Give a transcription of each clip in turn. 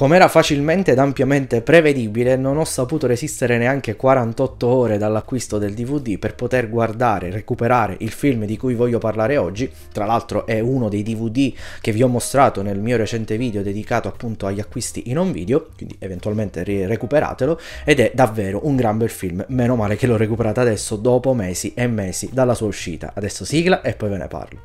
Come era facilmente ed ampiamente prevedibile, non ho saputo resistere neanche 48 ore dall'acquisto del DVD per poter guardare, e recuperare il film di cui voglio parlare oggi. Tra l'altro è uno dei DVD che vi ho mostrato nel mio recente video dedicato appunto agli acquisti in on video, quindi eventualmente recuperatelo, ed è davvero un gran bel film. Meno male che l'ho recuperato adesso dopo mesi e mesi dalla sua uscita. Adesso sigla e poi ve ne parlo.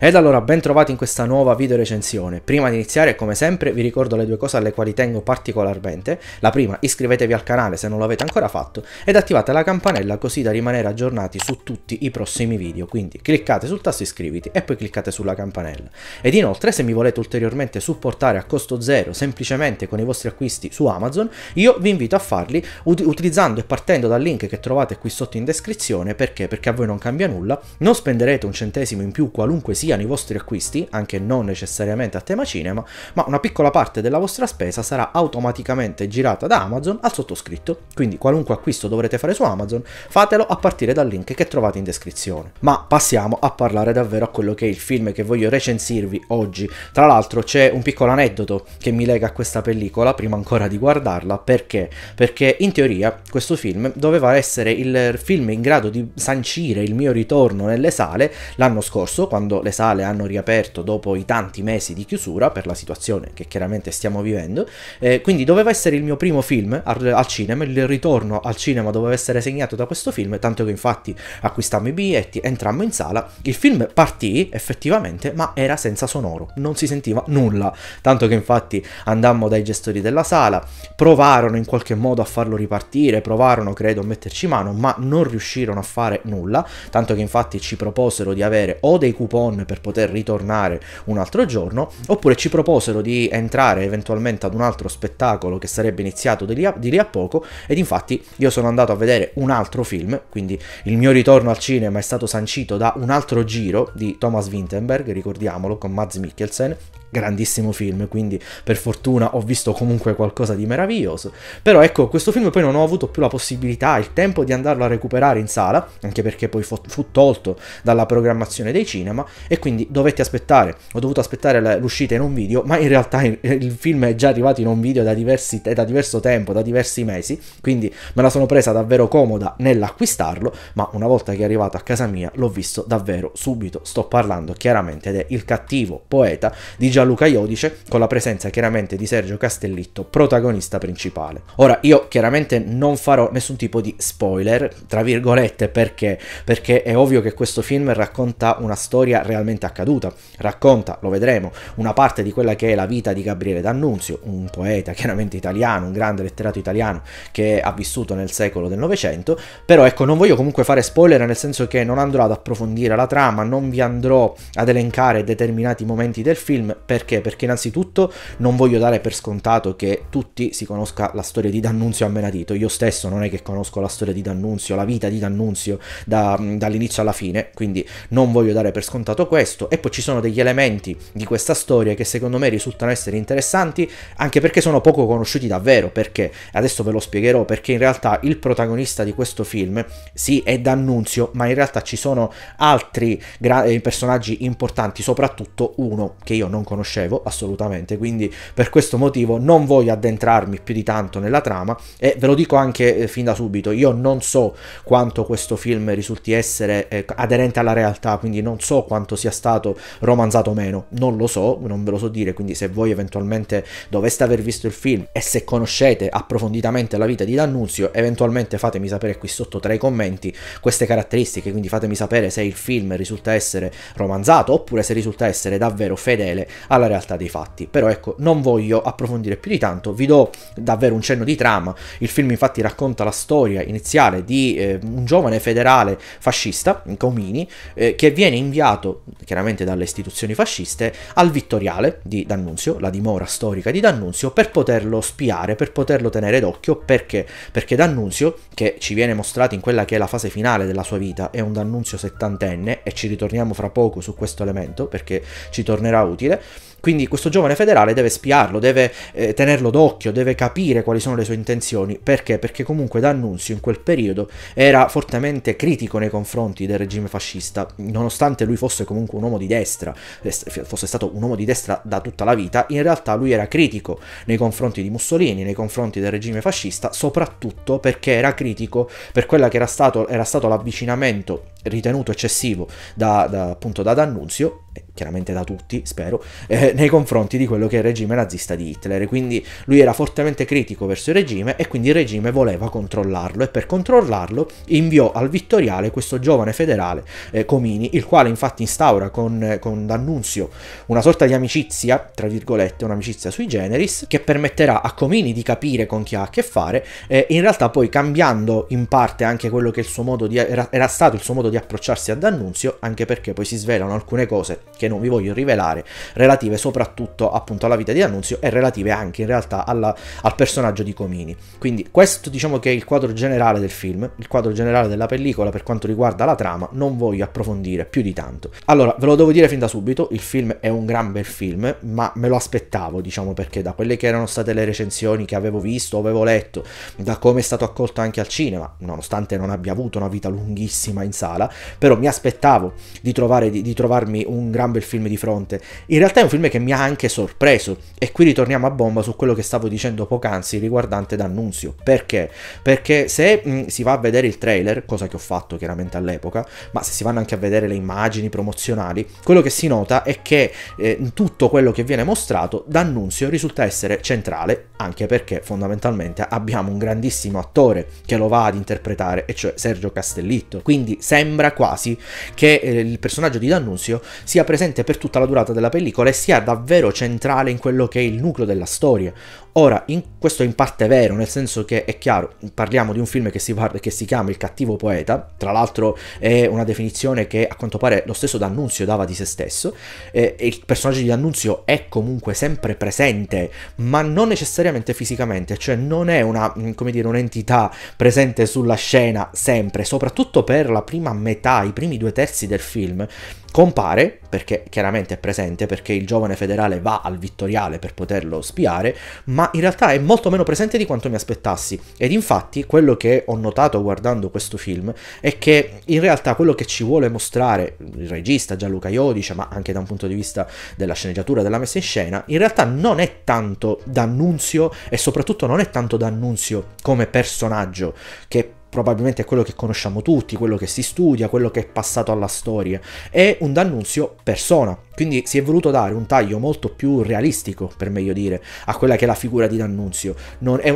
Ed allora ben trovati in questa nuova video recensione. Prima di iniziare come sempre vi ricordo le due cose alle quali tengo particolarmente. La prima iscrivetevi al canale se non l'avete ancora fatto ed attivate la campanella così da rimanere aggiornati su tutti i prossimi video. Quindi cliccate sul tasto iscriviti e poi cliccate sulla campanella. Ed inoltre se mi volete ulteriormente supportare a costo zero semplicemente con i vostri acquisti su Amazon io vi invito a farli ut utilizzando e partendo dal link che trovate qui sotto in descrizione perché? Perché a voi non cambia nulla, non spenderete un centesimo in più qualunque sia siano i vostri acquisti, anche non necessariamente a tema cinema, ma una piccola parte della vostra spesa sarà automaticamente girata da Amazon al sottoscritto. Quindi qualunque acquisto dovrete fare su Amazon, fatelo a partire dal link che trovate in descrizione. Ma passiamo a parlare davvero a quello che è il film che voglio recensirvi oggi. Tra l'altro c'è un piccolo aneddoto che mi lega a questa pellicola prima ancora di guardarla, perché? Perché in teoria questo film doveva essere il film in grado di sancire il mio ritorno nelle sale l'anno scorso quando le sale hanno riaperto dopo i tanti mesi di chiusura per la situazione che chiaramente stiamo vivendo. Eh, quindi doveva essere il mio primo film al, al, cinema, il ritorno al cinema doveva essere segnato da questo film, tanto che infatti acquistammo i biglietti, entrammo in sala, il film partì effettivamente, ma era senza sonoro, non si sentiva nulla, tanto che infatti andammo dai gestori della sala, provarono in qualche modo a farlo ripartire, provarono credo a metterci mano, ma non riuscirono a fare nulla, tanto che infatti ci proposero di avere o dei coupon per poter ritornare un altro giorno, oppure ci proposero di entrare eventualmente ad un altro spettacolo che sarebbe iniziato di lì a, di lì a poco ed infatti io sono andato a vedere un altro film, quindi il mio ritorno al cinema è stato sancito da un altro giro di Thomas Winterberg, ricordiamolo, con Mads Mikkelsen, grandissimo film, quindi per fortuna ho visto comunque qualcosa di meraviglioso. Però ecco, questo film poi non ho avuto più la possibilità, il tempo di andarlo a recuperare in sala, anche perché poi fu, fu tolto dalla programmazione dei cinema e quindi dovetti aspettare, ho dovuto aspettare l'uscita in un video, ma in realtà il film è già arrivato in un video da, diversi, da diverso tempo, da diversi mesi, quindi me la sono presa davvero comoda nell'acquistarlo, ma una volta che è arrivato a casa mia l'ho visto davvero subito, sto parlando chiaramente ed è il cattivo poeta di Gianluca Iodice, con la presenza chiaramente di Sergio Castellitto, protagonista principale. Ora, io chiaramente non farò nessun tipo di spoiler, tra virgolette, perché? Perché è ovvio che questo film racconta una storia realmente accaduta, racconta, lo vedremo, una parte di quella che è la vita di Gabriele D'Annunzio, un poeta chiaramente italiano, un grande letterato italiano che ha vissuto nel secolo del Novecento, però ecco, non voglio comunque fare spoiler nel senso che non andrò ad approfondire la trama, non vi andrò ad elencare determinati momenti del film, perché? Perché innanzitutto non voglio dare per scontato che tutti si conosca la storia di D'Annunzio a menadito. Io stesso non è che conosco la storia di D'Annunzio, la vita di D'Annunzio da, dall'inizio alla fine, quindi non voglio dare per scontato questo. E poi ci sono degli elementi di questa storia che secondo me risultano essere interessanti, anche perché sono poco conosciuti davvero, perché adesso ve lo spiegherò, perché in realtà il protagonista di questo film, sì, è D'Annunzio, ma in realtà ci sono altri gra- eh, personaggi importanti, soprattutto uno che io non conosco conoscevo assolutamente, quindi per questo motivo non voglio addentrarmi più di tanto nella trama e ve lo dico anche eh, fin da subito, io non so quanto questo film risulti essere eh, aderente alla realtà, quindi non so quanto sia stato romanzato o meno, non lo so, non ve lo so dire, quindi se voi eventualmente doveste aver visto il film e se conoscete approfonditamente la vita di D'Annunzio, eventualmente fatemi sapere qui sotto tra i commenti queste caratteristiche, quindi fatemi sapere se il film risulta essere romanzato oppure se risulta essere davvero fedele alla realtà dei fatti. Però ecco, non voglio approfondire più di tanto, vi do davvero un cenno di trama. Il film infatti racconta la storia iniziale di eh, un giovane federale fascista, Comini, eh, che viene inviato chiaramente dalle istituzioni fasciste al Vittoriale di D'Annunzio, la dimora storica di D'Annunzio, per poterlo spiare, per poterlo tenere d'occhio, perché? Perché D'Annunzio, che ci viene mostrato in quella che è la fase finale della sua vita, è un D'Annunzio settantenne e ci ritorniamo fra poco su questo elemento perché ci tornerà utile, quindi questo giovane federale deve spiarlo, deve eh, tenerlo d'occhio, deve capire quali sono le sue intenzioni. Perché? Perché comunque D'Annunzio in quel periodo era fortemente critico nei confronti del regime fascista, nonostante lui fosse comunque un uomo di destra, eh, fosse stato un uomo di destra da tutta la vita, in realtà lui era critico nei confronti di Mussolini, nei confronti del regime fascista, soprattutto perché era critico per quello che era stato, era stato l'avvicinamento ritenuto eccessivo da, da, appunto da D'Annunzio chiaramente da tutti, spero, eh, nei confronti di quello che è il regime nazista di Hitler. Quindi lui era fortemente critico verso il regime e quindi il regime voleva controllarlo e per controllarlo inviò al Vittoriale questo giovane federale eh, Comini, il quale infatti instaura con, eh, con D'Annunzio una sorta di amicizia, tra virgolette, un'amicizia sui generis, che permetterà a Comini di capire con chi ha a che fare, eh, in realtà poi cambiando in parte anche quello che di, era, era stato il suo modo di approcciarsi a D'Annunzio, anche perché poi si svelano alcune cose che non vi voglio rivelare, relative soprattutto appunto alla vita di D'Annunzio e relative anche in realtà alla, al personaggio di Comini. Quindi questo diciamo che è il quadro generale del film, il quadro generale della pellicola per quanto riguarda la trama, non voglio approfondire più di tanto. Allora, ve lo devo dire fin da subito, il film è un gran bel film, ma me lo aspettavo, diciamo, perché da quelle che erano state le recensioni che avevo visto, avevo letto, da come è stato accolto anche al cinema, nonostante non abbia avuto una vita lunghissima in sala, però mi aspettavo di, trovare, di, di trovarmi un gran bel bel film di fronte. In realtà è un film che mi ha anche sorpreso e qui ritorniamo a bomba su quello che stavo dicendo poc'anzi riguardante D'Annunzio. Perché? Perché se mh, si va a vedere il trailer, cosa che ho fatto chiaramente all'epoca, ma se si vanno anche a vedere le immagini promozionali, quello che si nota è che eh, in tutto quello che viene mostrato D'Annunzio risulta essere centrale, anche perché fondamentalmente abbiamo un grandissimo attore che lo va ad interpretare, e cioè Sergio Castellitto. Quindi sembra quasi che eh, il personaggio di D'Annunzio sia presente presente per tutta la durata della pellicola e sia davvero centrale in quello che è il nucleo della storia, Ora, in, questo in parte vero, nel senso che è chiaro, parliamo di un film che si, parla, che si chiama Il cattivo poeta, tra l'altro è una definizione che a quanto pare lo stesso D'Annunzio dava di se stesso, eh, il personaggio di D'Annunzio è comunque sempre presente, ma non necessariamente fisicamente, cioè non è una, mm, come dire, un'entità presente sulla scena sempre, soprattutto per la prima metà, i primi due terzi del film, compare, perché chiaramente è presente, perché il giovane federale va al vittoriale per poterlo spiare, ma in realtà è molto meno presente di quanto mi aspettassi. Ed infatti quello che ho notato guardando questo film è che in realtà quello che ci vuole mostrare il regista Gianluca Iodice, ma anche da un punto di vista della sceneggiatura, della messa in scena, in realtà non è tanto d'annunzio e soprattutto non è tanto d'annunzio come personaggio, che probabilmente è quello che conosciamo tutti, quello che si studia, quello che è passato alla storia, è un d'annunzio persona quindi si è voluto dare un taglio molto più realistico, per meglio dire, a quella che è la figura di D'Annunzio.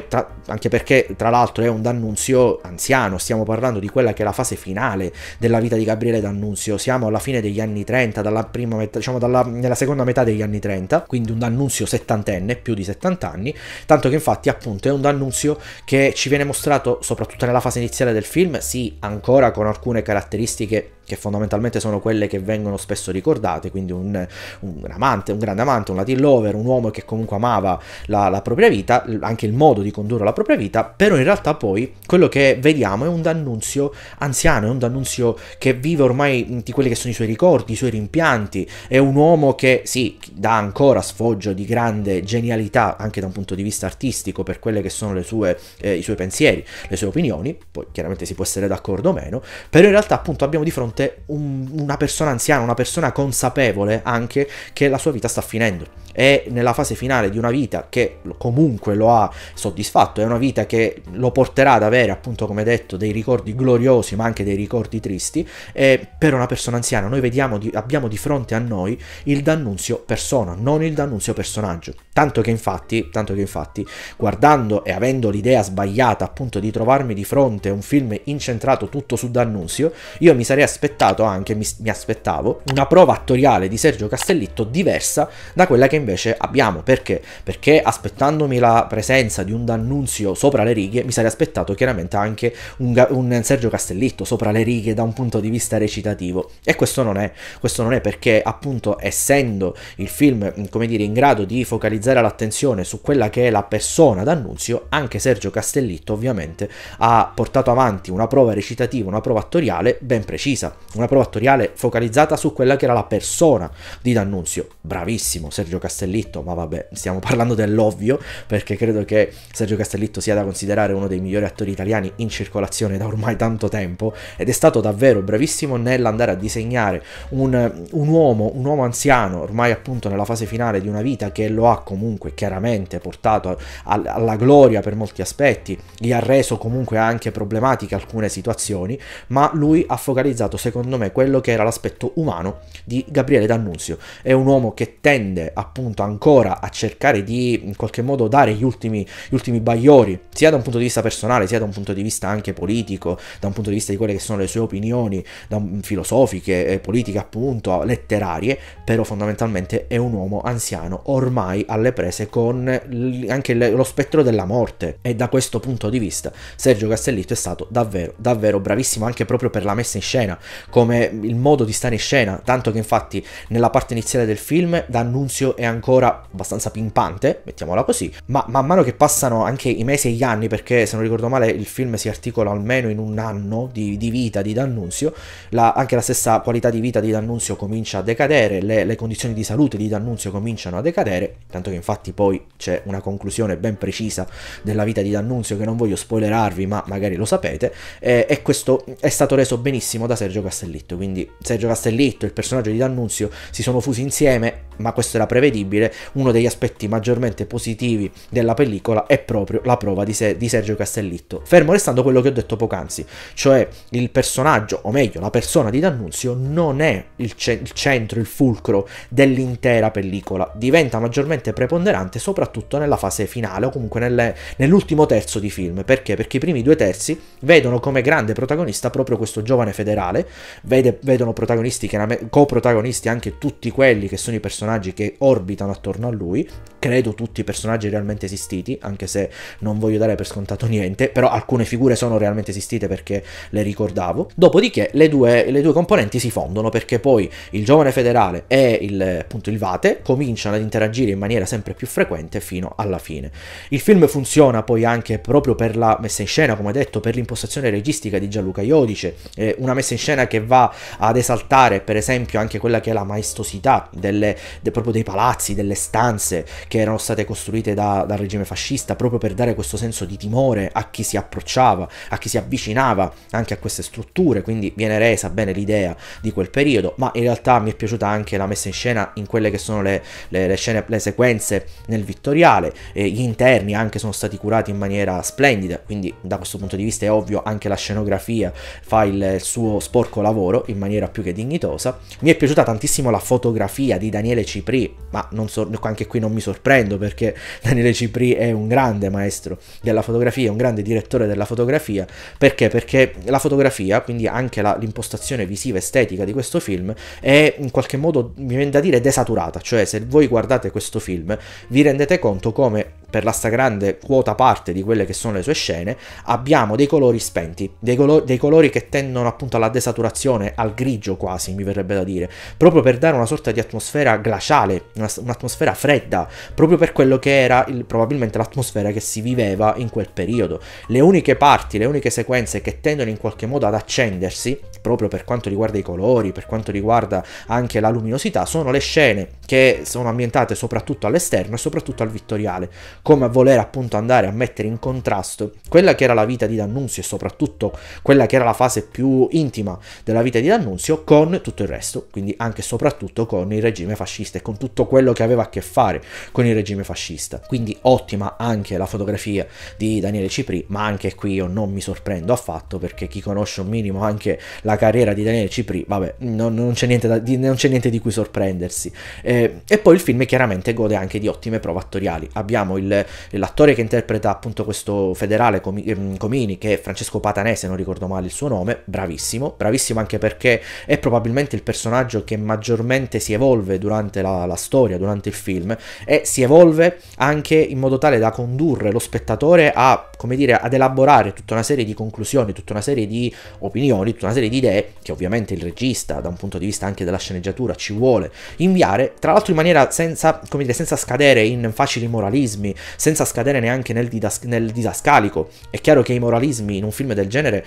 Tra, anche perché, tra l'altro, è un D'Annunzio anziano, stiamo parlando di quella che è la fase finale della vita di Gabriele D'Annunzio. Siamo alla fine degli anni 30, dalla prima metà, diciamo dalla, nella seconda metà degli anni 30, quindi un D'Annunzio settantenne, più di 70 anni, tanto che infatti appunto è un D'Annunzio che ci viene mostrato, soprattutto nella fase iniziale del film, sì, ancora con alcune caratteristiche che fondamentalmente sono quelle che vengono spesso ricordate, quindi un, un amante, un grande amante, un Latin lover, un uomo che comunque amava la, la, propria vita, anche il modo di condurre la propria vita, però in realtà poi quello che vediamo è un D'Annunzio anziano, è un D'Annunzio che vive ormai di quelli che sono i suoi ricordi, i suoi rimpianti, è un uomo che sì, dà ancora sfoggio di grande genialità anche da un punto di vista artistico per quelle che sono sue, eh, i suoi pensieri, le sue opinioni, poi chiaramente si può essere d'accordo o meno, però in realtà appunto abbiamo di fronte fronte un, una persona anziana, una persona consapevole anche che la sua vita sta finendo. È nella fase finale di una vita che comunque lo ha soddisfatto, è una vita che lo porterà ad avere, appunto, come detto, dei ricordi gloriosi ma anche dei ricordi tristi. E per una persona anziana noi vediamo di, abbiamo di fronte a noi il D'Annunzio persona, non il D'Annunzio personaggio. Tanto che infatti, tanto che infatti, guardando e avendo l'idea sbagliata appunto di trovarmi di fronte a un film incentrato tutto su D'Annunzio, io mi sarei aspettato aspettato anche, mi, mi aspettavo, una prova attoriale di Sergio Castellitto diversa da quella che invece abbiamo. Perché? Perché aspettandomi la presenza di un D'Annunzio sopra le righe, mi sarei aspettato chiaramente anche un, un Sergio Castellitto sopra le righe da un punto di vista recitativo. E questo non è, questo non è perché appunto essendo il film, mm, come dire, in grado di focalizzare l'attenzione su quella che è la persona d'annunzio, anche Sergio Castellitto ovviamente ha portato avanti una prova recitativa, una prova attoriale ben precisa, una prova attoriale focalizzata su quella che era la persona di D'Annunzio. Bravissimo Sergio Castellitto, ma vabbè, stiamo parlando dell'ovvio, perché credo che Sergio Castellitto sia da considerare uno dei migliori attori italiani in circolazione da ormai tanto tempo, ed è stato davvero bravissimo nell'andare a disegnare un, un uomo, un uomo anziano, ormai appunto nella fase finale di una vita che lo ha comunque chiaramente portato a, a, alla gloria per molti aspetti, gli ha reso comunque anche problematiche alcune situazioni, ma lui ha focalizzato secondo me quello che era l'aspetto umano di Gabriele D'Annunzio. È un uomo che tende appunto ancora a cercare di in qualche modo dare gli ultimi, gli ultimi bagliori, sia da un punto di vista personale, sia da un punto di vista anche politico, da un punto di vista di quelle che sono le sue opinioni un, filosofiche, politiche appunto, letterarie, però fondamentalmente è un uomo anziano ormai alle prese con l- anche le- lo spettro della morte e da questo punto di vista Sergio Castellitto è stato davvero davvero bravissimo anche proprio per la messa in scena come il modo di stare in scena, tanto che infatti nella parte iniziale del film D'Annunzio è ancora abbastanza pimpante, mettiamola così, ma man mano che passano anche i mesi e gli anni, perché se non ricordo male il film si articola almeno in un anno di, di vita di D'Annunzio, la, anche la stessa qualità di vita di D'Annunzio comincia a decadere, le, le condizioni di salute di D'Annunzio cominciano a decadere, tanto che infatti poi c'è una conclusione ben precisa della vita di D'Annunzio che non voglio spoilerarvi, ma magari lo sapete, e, e questo è stato reso benissimo da Sergio Sergio Castellitto. Quindi Sergio Castellitto e il personaggio di D'Annunzio si sono fusi insieme, ma questo era prevedibile. Uno degli aspetti maggiormente positivi della pellicola è proprio la prova di, se- di Sergio Castellitto. Fermo restando quello che ho detto poc'anzi, cioè il personaggio, o meglio la persona di D'Annunzio, non è il, ce- il centro, il fulcro dell'intera pellicola. Diventa maggiormente preponderante soprattutto nella fase finale o comunque nelle- nell'ultimo terzo di film. Perché? Perché i primi due terzi vedono come grande protagonista proprio questo giovane federale vede, vedono protagonisti, co-protagonisti anche tutti quelli che sono i personaggi che orbitano attorno a lui, credo tutti i personaggi realmente esistiti, anche se non voglio dare per scontato niente, però alcune figure sono realmente esistite perché le ricordavo. Dopodiché le due, le due componenti si fondono perché poi il giovane federale e il, appunto, il Vate cominciano ad interagire in maniera sempre più frequente fino alla fine. Il film funziona poi anche proprio per la messa in scena, come detto, per l'impostazione registica di Gianluca Iodice, eh, una messa in scena scena che va ad esaltare per esempio anche quella che è la maestosità delle, de, proprio dei palazzi, delle stanze che erano state costruite da, dal regime fascista proprio per dare questo senso di timore a chi si approcciava, a chi si avvicinava anche a queste strutture, quindi viene resa bene l'idea di quel periodo, ma in realtà mi è piaciuta anche la messa in scena in quelle che sono le, le, le scene, le sequenze nel vittoriale, eh, gli interni anche sono stati curati in maniera splendida, quindi da questo punto di vista è ovvio anche la scenografia fa il, il suo sport sporco lavoro in maniera più che dignitosa. Mi è piaciuta tantissimo la fotografia di Daniele Cipri, ma so, anche qui non mi sorprendo perché Daniele Cipri è un grande maestro della fotografia, un grande direttore della fotografia. Perché? Perché la fotografia, quindi anche l'impostazione visiva estetica di questo film, è in qualche modo, mi viene da dire, desaturata. Cioè se voi guardate questo film vi rendete conto come per la stragrande quota parte di quelle che sono le sue scene, abbiamo dei colori spenti, dei, colo- dei colori che tendono appunto alla desaturazione, al grigio quasi, mi verrebbe da dire, proprio per dare una sorta di atmosfera glaciale, una, un'atmosfera fredda, proprio per quello che era il, probabilmente l'atmosfera che si viveva in quel periodo. Le uniche parti, le uniche sequenze che tendono in qualche modo ad accendersi proprio per quanto riguarda i colori, per quanto riguarda anche la luminosità, sono le scene che sono ambientate soprattutto all'esterno e soprattutto al vittoriale, come voler appunto andare a mettere in contrasto quella che era la vita di D'Annunzio e soprattutto quella che era la fase più intima della vita di D'Annunzio con tutto il resto, quindi anche e soprattutto con il regime fascista e con tutto quello che aveva a che fare con il regime fascista. Quindi ottima anche la fotografia di Daniele Cipri, ma anche qui io non mi sorprendo affatto perché chi conosce un minimo anche la la carriera di Daniele Cipri, vabbè, non, non c'è, niente, niente di, cui sorprendersi. Eh, e poi il film chiaramente gode anche di ottime prove attoriali. Abbiamo l'attore che interpreta appunto questo federale ehm, Comini, che è Francesco Patanese, non ricordo male il suo nome, bravissimo, bravissimo anche perché è probabilmente il personaggio che maggiormente si evolve durante la, la storia, durante il film, e si evolve anche in modo tale da condurre lo spettatore a, come dire, ad elaborare tutta una serie di conclusioni, tutta una serie di opinioni, tutta una serie di idee che ovviamente il regista, da un punto di vista anche della sceneggiatura, ci vuole inviare, tra l'altro in maniera senza, come dire, senza scadere in facili moralismi, senza scadere neanche nel, didas- nel didascalico. È chiaro che i moralismi in un film del genere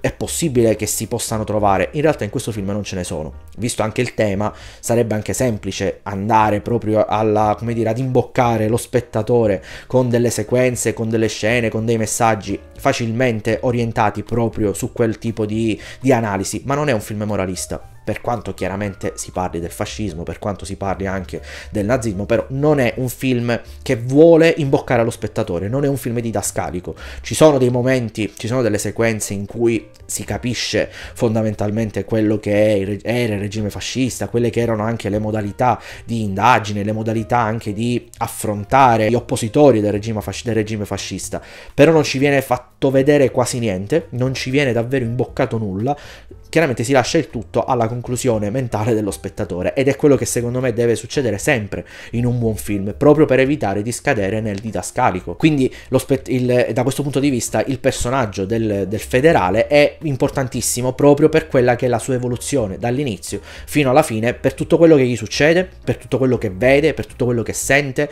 è possibile che si possano trovare. In realtà in questo film non ce ne sono. Visto anche il tema, sarebbe anche semplice andare proprio alla, come dire, ad imboccare lo spettatore con delle sequenze, con delle scene, con dei messaggi facilmente orientati proprio su quel tipo di, di analisi, ma non è un film moralista per quanto chiaramente si parli del fascismo, per quanto si parli anche del nazismo, però non è un film che vuole imboccare allo spettatore, non è un film didascalico. Ci sono dei momenti, ci sono delle sequenze in cui si capisce fondamentalmente quello che era il regime fascista, quelle che erano anche le modalità di indagine, le modalità anche di affrontare gli oppositori del regime, fasc del regime fascista, però non ci viene fatto vedere quasi niente, non ci viene davvero imboccato nulla, chiaramente si lascia il tutto alla conclusione mentale dello spettatore ed è quello che secondo me deve succedere sempre in un buon film, proprio per evitare di scadere nel didascalico. Quindi spett- il, da questo punto di vista il personaggio del, del federale è importantissimo proprio per quella che è la sua evoluzione dall'inizio fino alla fine, per tutto quello che gli succede, per tutto quello che vede, per tutto quello che sente,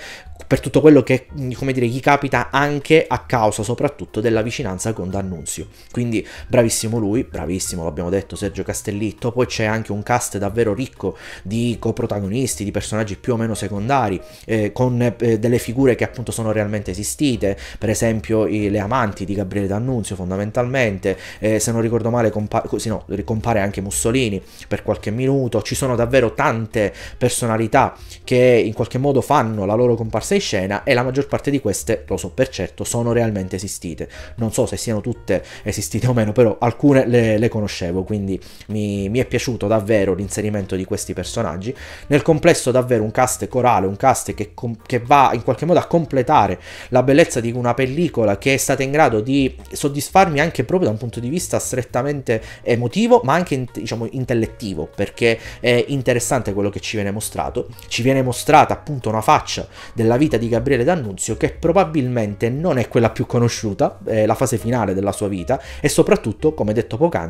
per tutto quello che, come dire, gli capita anche a causa soprattutto della vicinanza con D'Annunzio. Quindi bravissimo lui, bravissimo, l'abbiamo detto detto Sergio Castellitto, poi c'è anche un cast davvero ricco di coprotagonisti, di personaggi più o meno secondari, eh, con eh, delle figure che appunto sono realmente esistite, per esempio i, le amanti di Gabriele D'Annunzio fondamentalmente, eh, se non ricordo male compa- così, no, compare anche Mussolini per qualche minuto, ci sono davvero tante personalità che in qualche modo fanno la loro comparsa in scena e la maggior parte di queste, lo so per certo, sono realmente esistite. Non so se siano tutte esistite o meno, però alcune le, le conoscevo, quindi quindi mi, mi, è piaciuto davvero l'inserimento di questi personaggi. Nel complesso davvero un cast corale, un cast che, com- che va in qualche modo a completare la bellezza di una pellicola che è stata in grado di soddisfarmi anche proprio da un punto di vista strettamente emotivo, ma anche in, diciamo intellettivo, perché è interessante quello che ci viene mostrato. Ci viene mostrata appunto una faccia della vita di Gabriele D'Annunzio che probabilmente non è quella più conosciuta, è la fase finale della sua vita e soprattutto, come detto poc'anzi,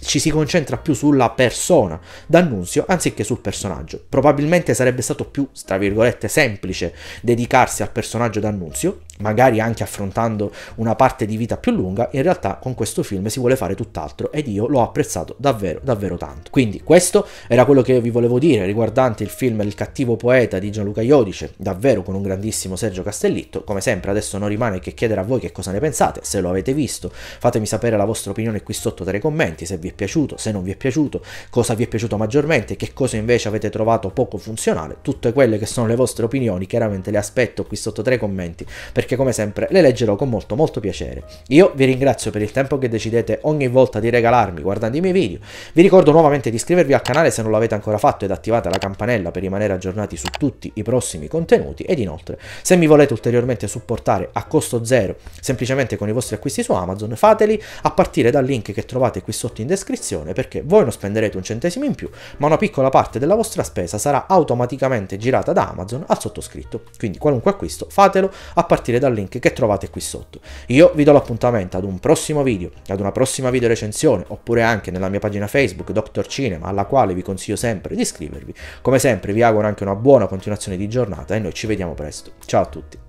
ci ci si concentra più sulla persona d'Annunzio anziché sul personaggio. Probabilmente sarebbe stato più, tra virgolette, semplice dedicarsi al personaggio d'Annunzio magari anche affrontando una parte di vita più lunga, in realtà con questo film si vuole fare tutt'altro ed io l'ho apprezzato davvero davvero tanto. Quindi questo era quello che vi volevo dire riguardante il film Il cattivo poeta di Gianluca Iodice, davvero con un grandissimo Sergio Castellitto, come sempre adesso non rimane che chiedere a voi che cosa ne pensate, se lo avete visto, fatemi sapere la vostra opinione qui sotto tra i commenti, se vi è piaciuto, se non vi è piaciuto, cosa vi è piaciuto maggiormente, che cosa invece avete trovato poco funzionale, tutte quelle che sono le vostre opinioni chiaramente le aspetto qui sotto tra i commenti perché perché come sempre le leggerò con molto molto piacere. Io vi ringrazio per il tempo che decidete ogni volta di regalarmi guardando i miei video, vi ricordo nuovamente di iscrivervi al canale se non l'avete ancora fatto ed attivate la campanella per rimanere aggiornati su tutti i prossimi contenuti ed inoltre se mi volete ulteriormente supportare a costo zero semplicemente con i vostri acquisti su Amazon fateli a partire dal link che trovate qui sotto in descrizione perché voi non spenderete un centesimo in più ma una piccola parte della vostra spesa sarà automaticamente girata da Amazon al sottoscritto quindi qualunque acquisto fatelo a partire partire dal link che trovate qui sotto. Io vi do l'appuntamento ad un prossimo video, ad una prossima video recensione, oppure anche nella mia pagina Facebook Dr. Cinema, alla quale vi consiglio sempre di iscrivervi. Come sempre vi auguro anche una buona continuazione di giornata e noi ci vediamo presto. Ciao a tutti!